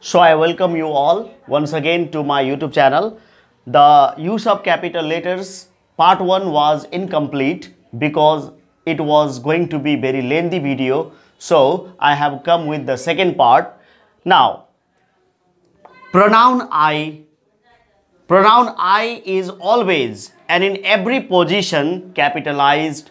So I welcome you all once again to my YouTube channel. The use of capital letters part 1 was incomplete because it was going to be very lengthy video. So I have come with the second part. Now pronoun I pronoun I is always and in every position capitalized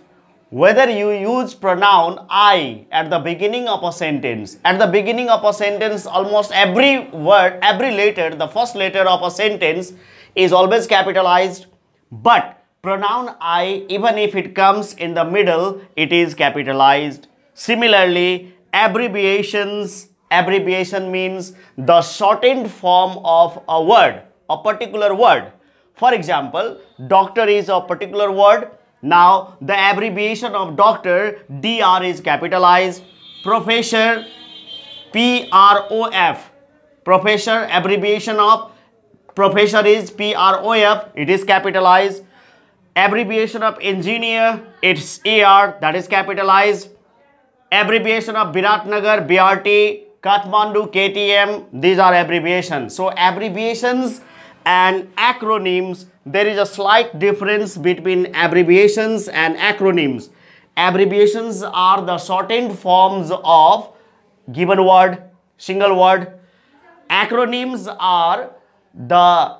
whether you use pronoun I at the beginning of a sentence. At the beginning of a sentence, almost every word, every letter, the first letter of a sentence is always capitalized. But pronoun I, even if it comes in the middle, it is capitalized. Similarly, abbreviations, abbreviation means the shortened form of a word, a particular word. For example, doctor is a particular word now the abbreviation of doctor DR is capitalized. Professor P R O F. Professor abbreviation of professor is P R O It is capitalized. Abbreviation of engineer it's AR that is capitalized. Abbreviation of Biratnagar BRT Kathmandu KTM these are abbreviations. So abbreviations and acronyms, there is a slight difference between abbreviations and acronyms. Abbreviations are the shortened forms of given word, single word. Acronyms are the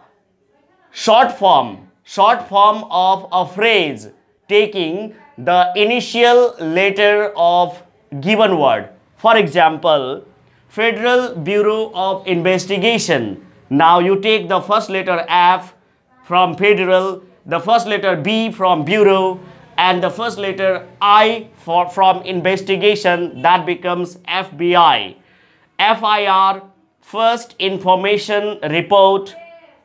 short form, short form of a phrase taking the initial letter of given word. For example, Federal Bureau of Investigation now you take the first letter F from federal, the first letter B from bureau, and the first letter I for, from investigation, that becomes FBI. FIR, First Information Report,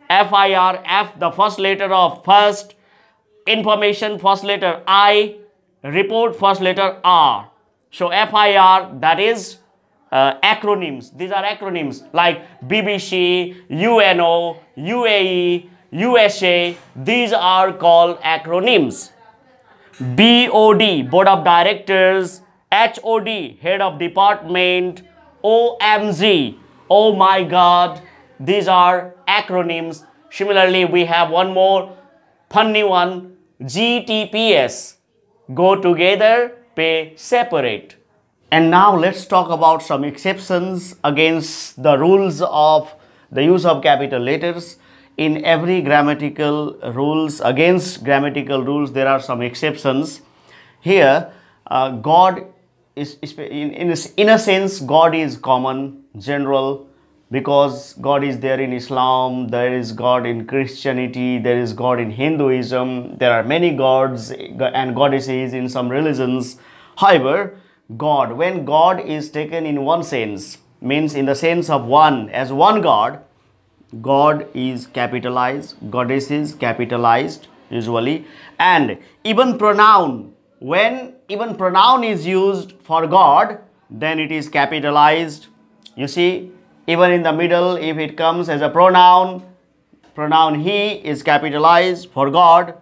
FIR, F, the first letter of first, information, first letter I, report, first letter R. So FIR, that is uh, acronyms. These are acronyms like BBC, UNO, UAE, USA. These are called acronyms. BOD, Board of Directors, HOD, Head of Department, OMG, Oh my God. These are acronyms. Similarly, we have one more funny one, GTPS. Go together, pay separate. And now let's talk about some exceptions against the rules of the use of capital letters. In every grammatical rules, against grammatical rules, there are some exceptions. Here, uh, God is, is in, in, a, in a sense, God is common, general, because God is there in Islam, there is God in Christianity, there is God in Hinduism, there are many gods and goddesses in some religions. However, God, when God is taken in one sense, means in the sense of one, as one God, God is capitalized, goddess is capitalized usually, and even pronoun, when even pronoun is used for God, then it is capitalized. You see, even in the middle, if it comes as a pronoun, pronoun he is capitalized for God,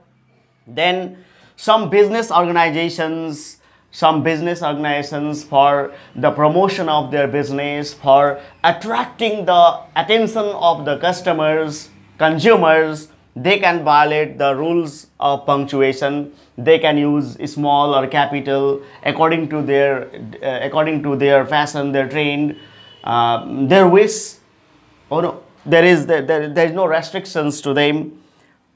then some business organizations some business organizations for the promotion of their business for attracting the attention of the customers consumers they can violate the rules of punctuation they can use small or capital according to their uh, according to their fashion their trained, uh, um, their wish oh no there is there, there, there is no restrictions to them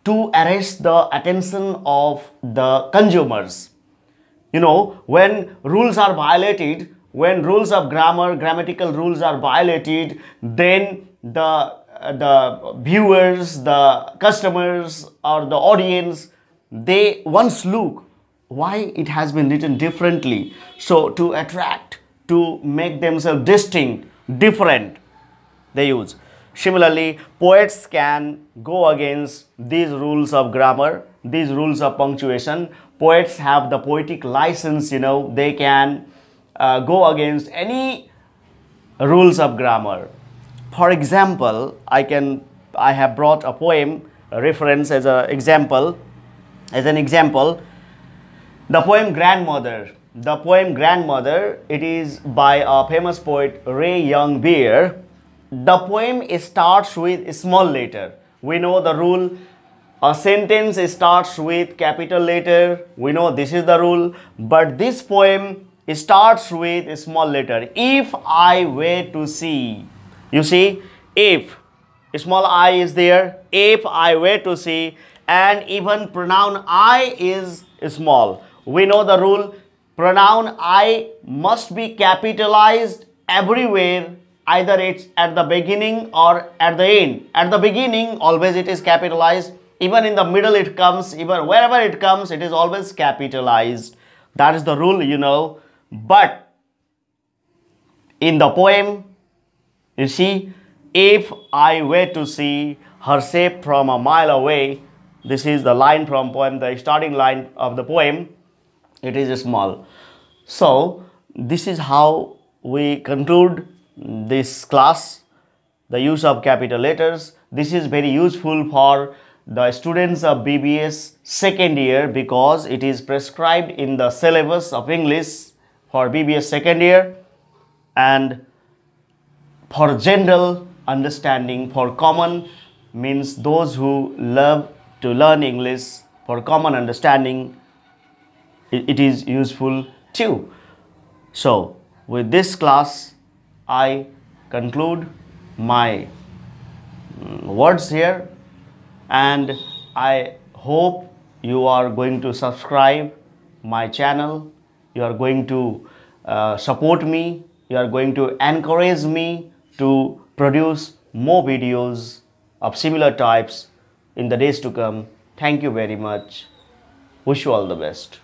to arrest the attention of the consumers you know when rules are violated when rules of grammar grammatical rules are violated then the uh, the viewers the customers or the audience they once look why it has been written differently so to attract to make themselves distinct different they use Similarly, poets can go against these rules of grammar, these rules of punctuation poets have the poetic license, you know, they can uh, go against any rules of grammar. For example, I can, I have brought a poem a reference as an example, as an example, the poem Grandmother. The poem Grandmother, it is by a famous poet Ray Young Beer. The poem starts with a small letter. We know the rule a sentence starts with capital letter. We know this is the rule. But this poem starts with a small letter. If I were to see. You see, if small i is there. If I were to see. And even pronoun I is small. We know the rule. Pronoun I must be capitalized everywhere either it's at the beginning or at the end. At the beginning, always it is capitalized even in the middle it comes even wherever it comes it is always capitalized that is the rule you know but in the poem you see if i were to see her shape from a mile away this is the line from poem the starting line of the poem it is small so this is how we conclude this class the use of capital letters this is very useful for the students of BBS second year because it is prescribed in the syllabus of English for BBS second year and for general understanding for common means those who love to learn English for common understanding it is useful too. So with this class I conclude my mm, words here and I hope you are going to subscribe my channel you are going to uh, support me you are going to encourage me to produce more videos of similar types in the days to come thank you very much wish you all the best